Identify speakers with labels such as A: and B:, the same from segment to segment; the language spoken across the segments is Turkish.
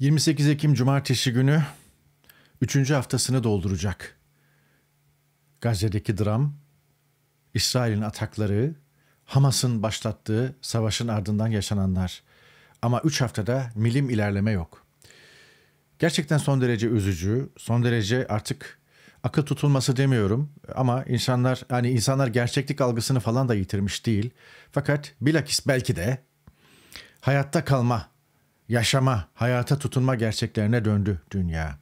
A: 28 Ekim Cumartesi günü 3. haftasını dolduracak. Gazze'deki dram, İsrail'in atakları, Hamas'ın başlattığı savaşın ardından yaşananlar. Ama 3 haftada milim ilerleme yok. Gerçekten son derece üzücü, son derece artık akıl tutulması demiyorum ama insanlar hani insanlar gerçeklik algısını falan da yitirmiş değil. Fakat bilakis belki de hayatta kalma yaşama, hayata tutunma gerçeklerine döndü dünya.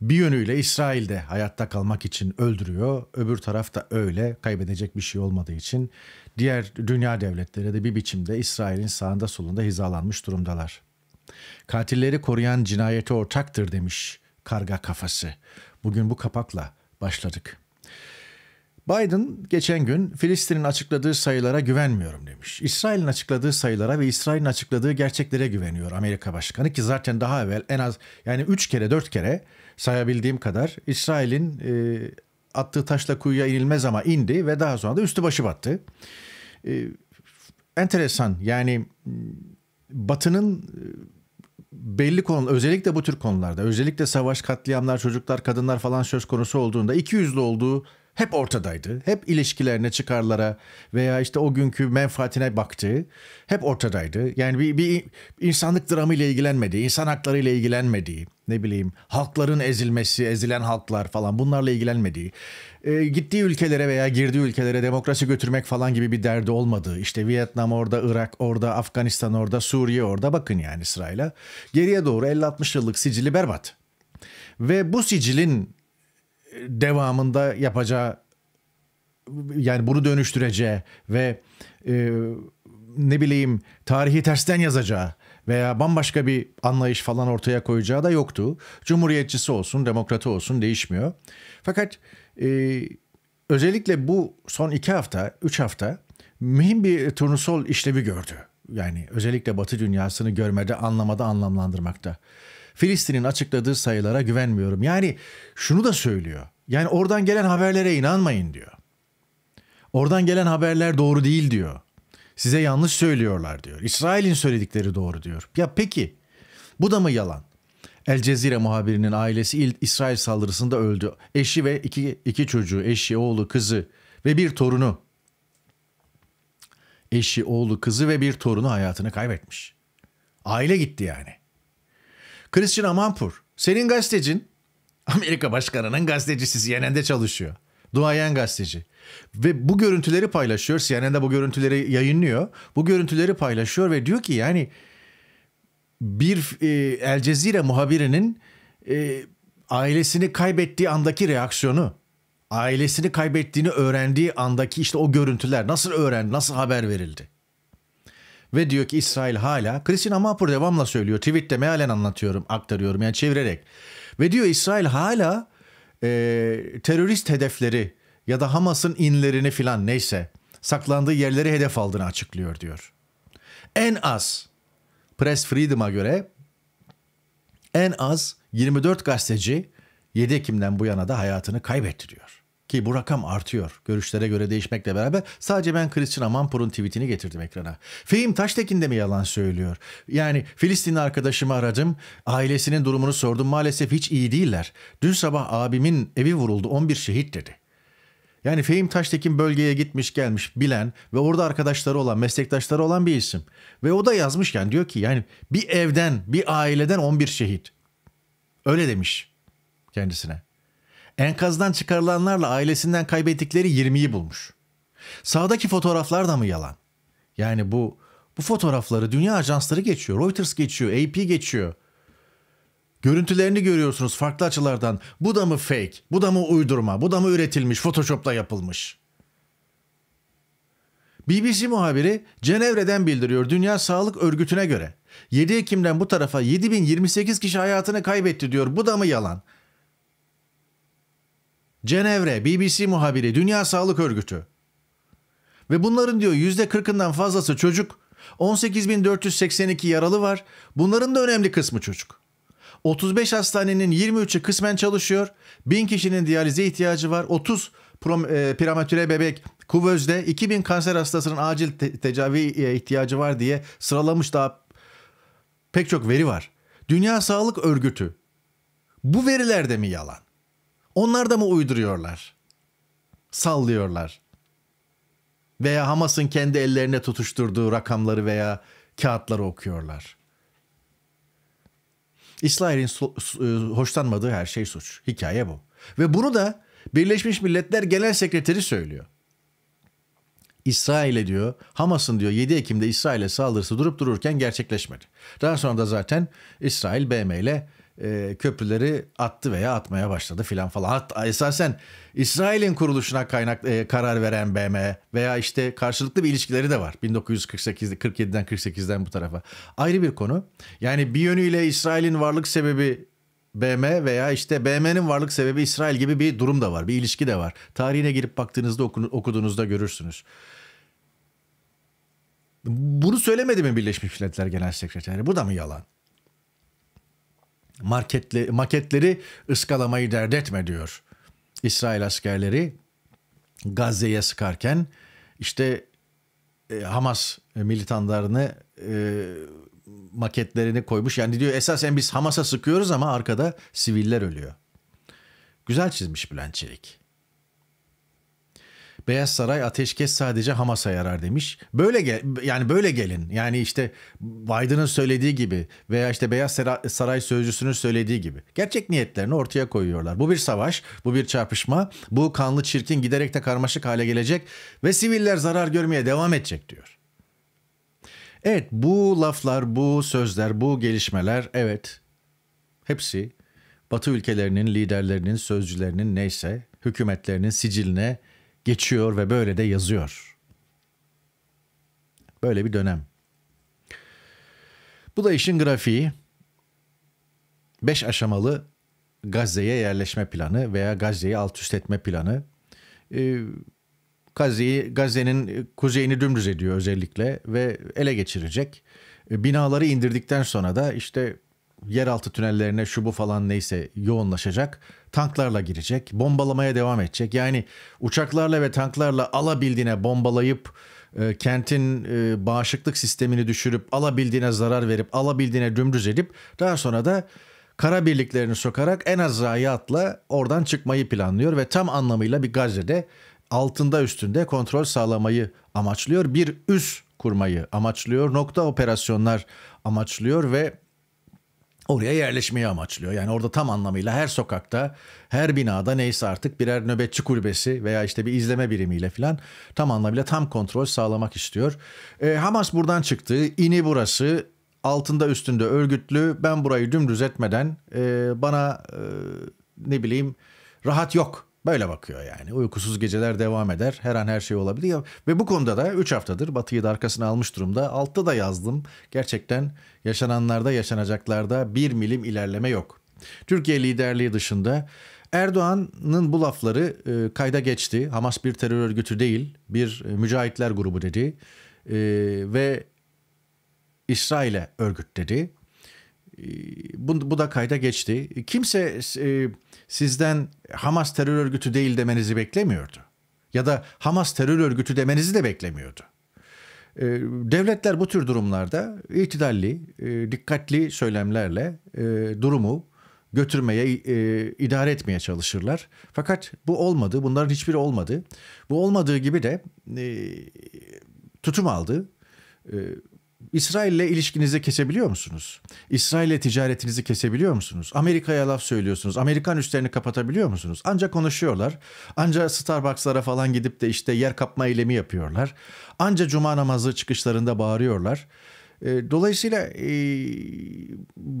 A: Bir yönüyle İsrail de hayatta kalmak için öldürüyor. Öbür taraf da öyle kaybedecek bir şey olmadığı için diğer dünya devletleri de bir biçimde İsrail'in sağında solunda hizalanmış durumdalar. Katilleri koruyan cinayete ortaktır demiş karga kafası. Bugün bu kapakla başladık. Biden geçen gün Filistin'in açıkladığı sayılara güvenmiyorum demiş. İsrail'in açıkladığı sayılara ve İsrail'in açıkladığı gerçeklere güveniyor Amerika Başkanı ki zaten daha evvel en az yani 3 kere 4 kere sayabildiğim kadar İsrail'in e, attığı taşla kuyuya inilmez ama indi ve daha sonra da üstü başı battı. E, enteresan yani Batı'nın e, belli konu özellikle bu tür konularda özellikle savaş katliamlar çocuklar kadınlar falan söz konusu olduğunda iki yüzlü olduğu hep ortadaydı. Hep ilişkilerine, çıkarlara veya işte o günkü menfaatine baktığı hep ortadaydı. Yani bir, bir insanlık dramı ile ilgilenmediği, insan hakları ile ilgilenmediği, ne bileyim halkların ezilmesi, ezilen halklar falan bunlarla ilgilenmediği, e, ee, gittiği ülkelere veya girdiği ülkelere demokrasi götürmek falan gibi bir derdi olmadığı, işte Vietnam orada, Irak orada, Afganistan orada, Suriye orada bakın yani sırayla. Geriye doğru 50-60 yıllık sicili berbat. Ve bu sicilin devamında yapacağı yani bunu dönüştüreceği ve e, ne bileyim tarihi tersten yazacağı veya bambaşka bir anlayış falan ortaya koyacağı da yoktu. Cumhuriyetçisi olsun, demokratı olsun değişmiyor. Fakat e, özellikle bu son iki hafta, üç hafta mühim bir turnusol işlevi gördü. Yani özellikle Batı dünyasını görmede, anlamada, anlamlandırmakta. Filistin'in açıkladığı sayılara güvenmiyorum. Yani şunu da söylüyor. Yani oradan gelen haberlere inanmayın diyor. Oradan gelen haberler doğru değil diyor. Size yanlış söylüyorlar diyor. İsrail'in söyledikleri doğru diyor. Ya peki bu da mı yalan? El Cezire muhabirinin ailesi il İsrail saldırısında öldü. Eşi ve iki, iki çocuğu, eşi, oğlu, kızı ve bir torunu. Eşi, oğlu, kızı ve bir torunu hayatını kaybetmiş. Aile gitti yani. Christian Amanpour. Senin gazetecin Amerika başkanının gazetecisi CNN'de çalışıyor. Duayen gazeteci. Ve bu görüntüleri paylaşıyor. CNN'de bu görüntüleri yayınlıyor. Bu görüntüleri paylaşıyor ve diyor ki yani bir e, El Cezire muhabirinin e, ailesini kaybettiği andaki reaksiyonu, ailesini kaybettiğini öğrendiği andaki işte o görüntüler nasıl öğrendi, nasıl haber verildi? Ve diyor ki İsrail hala. Christine Amapur devamla söylüyor. Tweet'te mealen anlatıyorum, aktarıyorum yani çevirerek. Ve diyor İsrail hala e, terörist hedefleri ya da Hamas'ın inlerini filan neyse saklandığı yerleri hedef aldığını açıklıyor diyor. En az Press Freedom'a göre en az 24 gazeteci 7 Ekim'den bu yana da hayatını kaybettiriyor. Ki bu rakam artıyor. Görüşlere göre değişmekle beraber sadece ben Christian Amanpour'un tweetini getirdim ekrana. Fehim Taştekin de mi yalan söylüyor? Yani Filistinli arkadaşımı aradım. Ailesinin durumunu sordum. Maalesef hiç iyi değiller. Dün sabah abimin evi vuruldu. 11 şehit dedi. Yani Fehim Taştekin bölgeye gitmiş gelmiş bilen ve orada arkadaşları olan, meslektaşları olan bir isim. Ve o da yazmışken diyor ki yani bir evden, bir aileden 11 şehit. Öyle demiş kendisine. Enkazdan çıkarılanlarla ailesinden kaybettikleri 20'yi bulmuş. Sağdaki fotoğraflar da mı yalan? Yani bu bu fotoğrafları dünya ajansları geçiyor, Reuters geçiyor, AP geçiyor. Görüntülerini görüyorsunuz farklı açılardan. Bu da mı fake? Bu da mı uydurma? Bu da mı üretilmiş, Photoshop'la yapılmış? BBC muhabiri Cenevre'den bildiriyor Dünya Sağlık Örgütü'ne göre. 7 Ekim'den bu tarafa 7028 kişi hayatını kaybetti diyor. Bu da mı yalan? Cenevre, BBC muhabiri, Dünya Sağlık Örgütü. Ve bunların diyor %40'ından fazlası çocuk, 18.482 yaralı var. Bunların da önemli kısmı çocuk. 35 hastanenin 23'ü kısmen çalışıyor. 1000 kişinin diyalize ihtiyacı var. 30 e, bebek kuvözde 2000 kanser hastasının acil te- tecavi ihtiyacı var diye sıralamış daha pek çok veri var. Dünya Sağlık Örgütü bu verilerde mi yalan? Onlar da mı uyduruyorlar? Sallıyorlar. Veya Hamas'ın kendi ellerine tutuşturduğu rakamları veya kağıtları okuyorlar. İsrail'in e, hoşlanmadığı her şey suç. Hikaye bu. Ve bunu da Birleşmiş Milletler Genel Sekreteri söylüyor. İsrail'e diyor, Hamas'ın diyor 7 Ekim'de İsrail'e saldırısı durup dururken gerçekleşmedi. Daha sonra da zaten İsrail BM ile e, köprüleri attı veya atmaya başladı filan falan. Hatta esasen İsrail'in kuruluşuna kaynak e, karar veren BM veya işte karşılıklı bir ilişkileri de var. 1948 47'den 48'den bu tarafa. Ayrı bir konu. Yani bir yönüyle İsrail'in varlık sebebi BM veya işte BM'nin varlık sebebi İsrail gibi bir durum da var. Bir ilişki de var. Tarihine girip baktığınızda okuduğunuzda görürsünüz. Bunu söylemedi mi Birleşmiş Milletler Genel Sekreteri? Bu da mı yalan? marketle, maketleri ıskalamayı dert etme diyor. İsrail askerleri Gazze'ye sıkarken işte e, Hamas militanlarını e, maketlerini koymuş. Yani diyor esasen biz Hamas'a sıkıyoruz ama arkada siviller ölüyor. Güzel çizmiş Bülent Çelik. Beyaz Saray ateşkes sadece Hamas'a yarar demiş. Böyle gel, yani böyle gelin. Yani işte Biden'ın söylediği gibi veya işte Beyaz Saray sözcüsünün söylediği gibi. Gerçek niyetlerini ortaya koyuyorlar. Bu bir savaş, bu bir çarpışma. Bu kanlı çirkin giderek de karmaşık hale gelecek ve siviller zarar görmeye devam edecek diyor. Evet bu laflar, bu sözler, bu gelişmeler evet hepsi Batı ülkelerinin liderlerinin, sözcülerinin neyse hükümetlerinin siciline geçiyor ve böyle de yazıyor. Böyle bir dönem. Bu da işin grafiği. Beş aşamalı Gazze'ye yerleşme planı veya Gazze'yi alt üst etme planı. Ee, Gazze'yi Gazze'nin kuzeyini dümdüz ediyor özellikle ve ele geçirecek. Ee, binaları indirdikten sonra da işte yeraltı tünellerine şu bu falan neyse yoğunlaşacak tanklarla girecek, bombalamaya devam edecek. Yani uçaklarla ve tanklarla alabildiğine bombalayıp e, kentin e, bağışıklık sistemini düşürüp alabildiğine zarar verip alabildiğine dümdüz edip daha sonra da kara birliklerini sokarak en az zayiatla oradan çıkmayı planlıyor ve tam anlamıyla bir Gazze'de altında üstünde kontrol sağlamayı amaçlıyor. Bir üs kurmayı amaçlıyor. Nokta operasyonlar amaçlıyor ve oraya yerleşmeyi amaçlıyor. Yani orada tam anlamıyla her sokakta, her binada neyse artık birer nöbetçi kulübesi veya işte bir izleme birimiyle falan tam anlamıyla tam kontrol sağlamak istiyor. E, Hamas buradan çıktı. ini burası altında üstünde örgütlü. Ben burayı dümdüz etmeden e, bana e, ne bileyim rahat yok Böyle bakıyor yani. Uykusuz geceler devam eder. Her an her şey olabilir. Ve bu konuda da 3 haftadır Batı'yı da arkasına almış durumda. Altta da yazdım. Gerçekten yaşananlarda yaşanacaklarda bir milim ilerleme yok. Türkiye liderliği dışında Erdoğan'ın bu lafları e, kayda geçti. Hamas bir terör örgütü değil, bir e, mücahitler grubu dedi e, ve İsrail'e örgüt dedi. Ee, bu, bu da kayda geçti. Kimse e, sizden Hamas terör örgütü değil demenizi beklemiyordu. Ya da Hamas terör örgütü demenizi de beklemiyordu. E, devletler bu tür durumlarda itidalli, e, dikkatli söylemlerle e, durumu götürmeye, e, idare etmeye çalışırlar. Fakat bu olmadı, bunların hiçbiri olmadı. Bu olmadığı gibi de e, tutum aldı. E, İsrail'le ilişkinizi kesebiliyor musunuz? İsrail'le ticaretinizi kesebiliyor musunuz? Amerika'ya laf söylüyorsunuz. Amerikan üstlerini kapatabiliyor musunuz? Anca konuşuyorlar. Anca Starbucks'lara falan gidip de işte yer kapma eylemi yapıyorlar. Anca cuma namazı çıkışlarında bağırıyorlar. E, dolayısıyla e,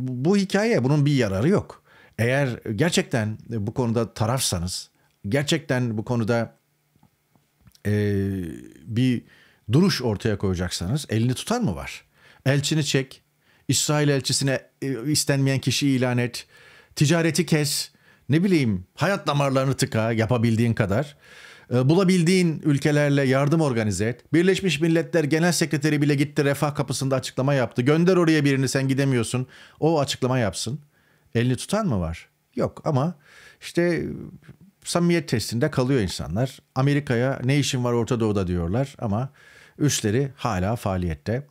A: bu hikaye bunun bir yararı yok. Eğer gerçekten bu konuda tarafsanız, gerçekten bu konuda e, bir duruş ortaya koyacaksanız elini tutan mı var? Elçini çek, İsrail elçisine e, istenmeyen kişi ilan et, ticareti kes, ne bileyim hayat damarlarını tıka yapabildiğin kadar. E, bulabildiğin ülkelerle yardım organize et. Birleşmiş Milletler Genel Sekreteri bile gitti refah kapısında açıklama yaptı. Gönder oraya birini sen gidemiyorsun. O açıklama yapsın. Elini tutan mı var? Yok ama işte e, samimiyet testinde kalıyor insanlar. Amerika'ya ne işin var Orta Doğu'da diyorlar ama üsleri hala faaliyette.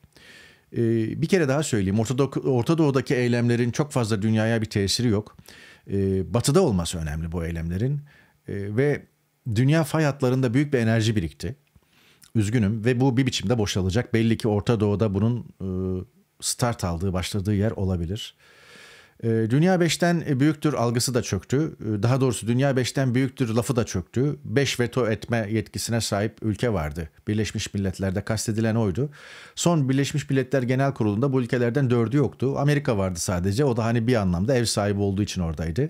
A: Ee, bir kere daha söyleyeyim. Orta, Orta Doğu'daki eylemlerin çok fazla dünyaya bir tesiri yok. Ee, batı'da olması önemli bu eylemlerin. Ee, ve dünya fay hatlarında büyük bir enerji birikti. Üzgünüm ve bu bir biçimde boşalacak. Belli ki Orta Doğu'da bunun e, start aldığı, başladığı yer olabilir. Ee, Dünya 5'ten e, büyüktür algısı da çöktü. Ee, daha doğrusu Dünya 5'ten büyüktür lafı da çöktü. 5 veto etme yetkisine sahip ülke vardı. Birleşmiş Milletler'de kastedilen oydu. Son Birleşmiş Milletler Genel Kurulu'nda bu ülkelerden dördü yoktu. Amerika vardı sadece. O da hani bir anlamda ev sahibi olduğu için oradaydı.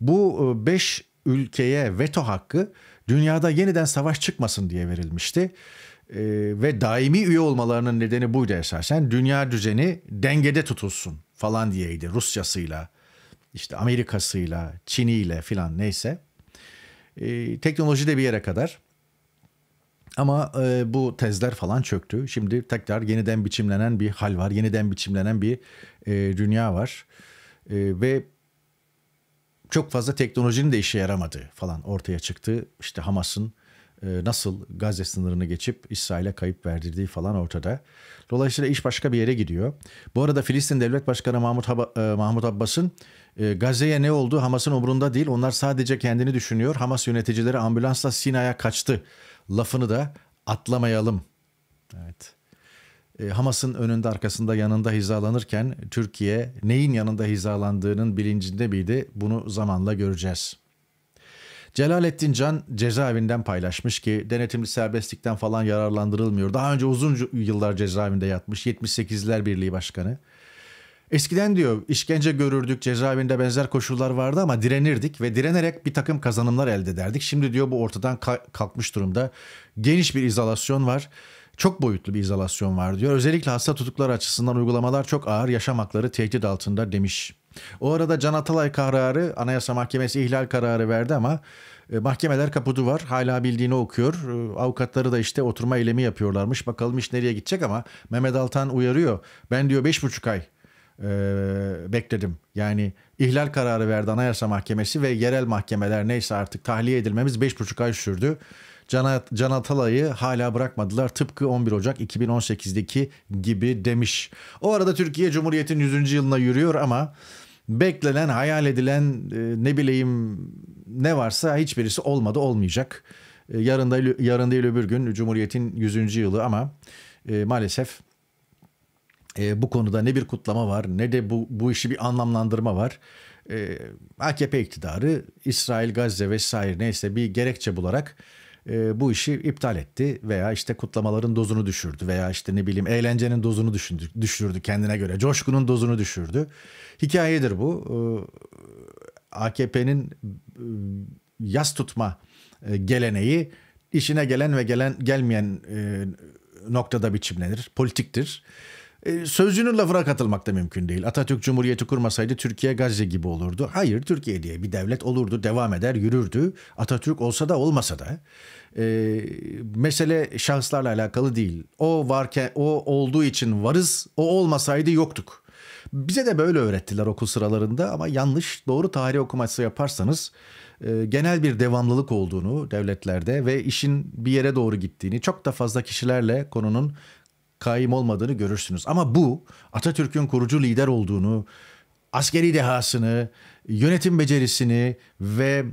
A: Bu 5 e, ülkeye veto hakkı dünyada yeniden savaş çıkmasın diye verilmişti ee, ve daimi üye olmalarının nedeni buydu esasen. Dünya düzeni dengede tutulsun falan diyeydi Rusyasıyla işte Amerikasıyla Çin'iyle filan neyse e, teknoloji de bir yere kadar ama e, bu tezler falan çöktü şimdi tekrar yeniden biçimlenen bir hal var yeniden biçimlenen bir e, dünya var e, ve çok fazla teknolojinin de işe yaramadığı falan ortaya çıktı işte Hamas'ın e, nasıl Gazze sınırını geçip İsrail'e kayıp verdirdiği falan ortada. Dolayısıyla iş başka bir yere gidiyor. Bu arada Filistin Devlet Başkanı Mahmut, Hab- e, Mahmut Abbas'ın e, Gazze'ye ne oldu Hamas'ın umurunda değil. Onlar sadece kendini düşünüyor. Hamas yöneticileri ambulansla Sina'ya kaçtı. Lafını da atlamayalım. Evet. Hamas'ın önünde arkasında yanında hizalanırken Türkiye neyin yanında hizalandığının bilincinde miydi? Bunu zamanla göreceğiz. Celalettin Can cezaevinden paylaşmış ki denetimli serbestlikten falan yararlandırılmıyor. Daha önce uzun yıllar cezaevinde yatmış 78'ler Birliği Başkanı. Eskiden diyor işkence görürdük cezaevinde benzer koşullar vardı ama direnirdik ve direnerek bir takım kazanımlar elde ederdik. Şimdi diyor bu ortadan kalkmış durumda. Geniş bir izolasyon var. Çok boyutlu bir izolasyon var diyor. Özellikle hasta tutuklar açısından uygulamalar çok ağır yaşam hakları tehdit altında demiş. O arada Can Atalay kararı Anayasa Mahkemesi ihlal kararı verdi ama e, mahkemeler kapudu var. Hala bildiğini okuyor. E, avukatları da işte oturma eylemi yapıyorlarmış. Bakalım iş nereye gidecek ama Mehmet Altan uyarıyor. Ben diyor 5,5 ay e, bekledim. Yani ihlal kararı verdi Anayasa Mahkemesi ve yerel mahkemeler neyse artık tahliye edilmemiz 5,5 ay sürdü. Can, Can Atalay'ı hala bırakmadılar tıpkı 11 Ocak 2018'deki gibi demiş. O arada Türkiye Cumhuriyet'in 100. yılına yürüyor ama beklenen, hayal edilen e, ne bileyim ne varsa hiçbirisi olmadı olmayacak. E, yarın, da, yarın değil öbür gün Cumhuriyet'in 100. yılı ama e, maalesef bu konuda ne bir kutlama var ne de bu, bu işi bir anlamlandırma var. E, AKP iktidarı İsrail, Gazze vesaire neyse bir gerekçe bularak e, bu işi iptal etti veya işte kutlamaların dozunu düşürdü veya işte ne bileyim eğlencenin dozunu düşündü, düşürdü kendine göre coşkunun dozunu düşürdü. Hikayedir bu. E, AKP'nin e, yas tutma e, geleneği işine gelen ve gelen gelmeyen e, noktada biçimlenir. Politiktir. E, sözcünün lafına katılmak da mümkün değil. Atatürk Cumhuriyeti kurmasaydı Türkiye Gazze gibi olurdu. Hayır Türkiye diye bir devlet olurdu, devam eder, yürürdü. Atatürk olsa da olmasa da. E, mesele şahıslarla alakalı değil. O varken, o olduğu için varız, o olmasaydı yoktuk. Bize de böyle öğrettiler okul sıralarında ama yanlış doğru tarih okuması yaparsanız e, genel bir devamlılık olduğunu devletlerde ve işin bir yere doğru gittiğini çok da fazla kişilerle konunun Kayım olmadığını görürsünüz. Ama bu Atatürk'ün kurucu lider olduğunu, askeri dehasını, yönetim becerisini ve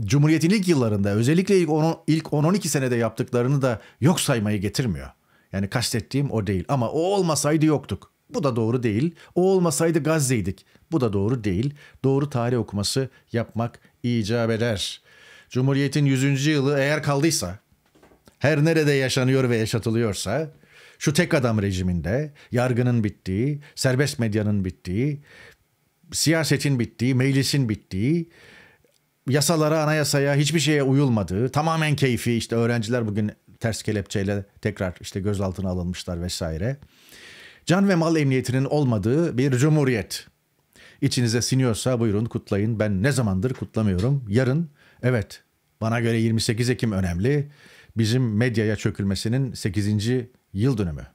A: Cumhuriyet'in ilk yıllarında özellikle ilk 10-12 senede yaptıklarını da yok saymayı getirmiyor. Yani kastettiğim o değil ama o olmasaydı yoktuk. Bu da doğru değil. O olmasaydı Gazze'ydik. Bu da doğru değil. Doğru tarih okuması yapmak icap eder. Cumhuriyet'in 100. yılı eğer kaldıysa, her nerede yaşanıyor ve yaşatılıyorsa şu tek adam rejiminde yargının bittiği, serbest medyanın bittiği, siyasetin bittiği, meclisin bittiği, yasalara, anayasaya, hiçbir şeye uyulmadığı, tamamen keyfi işte öğrenciler bugün ters kelepçeyle tekrar işte gözaltına alınmışlar vesaire. Can ve mal emniyetinin olmadığı bir cumhuriyet. İçinize siniyorsa buyurun kutlayın. Ben ne zamandır kutlamıyorum. Yarın evet bana göre 28 Ekim önemli. Bizim medyaya çökülmesinin 8 yıl dönümü.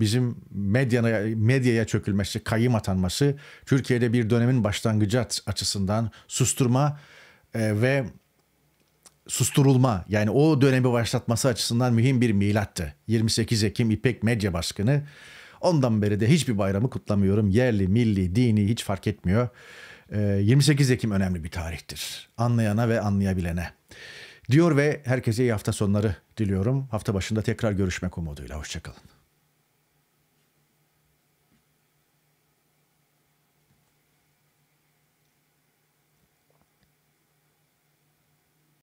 A: Bizim medyana, medyaya çökülmesi, kayım atanması Türkiye'de bir dönemin başlangıcı açısından susturma e, ve susturulma yani o dönemi başlatması açısından mühim bir milattı. 28 Ekim İpek Medya Baskını. Ondan beri de hiçbir bayramı kutlamıyorum. Yerli, milli, dini hiç fark etmiyor. 28 e, Ekim önemli bir tarihtir. Anlayana ve anlayabilene diyor ve herkese iyi hafta sonları diliyorum. Hafta başında tekrar görüşmek umuduyla. Hoşçakalın.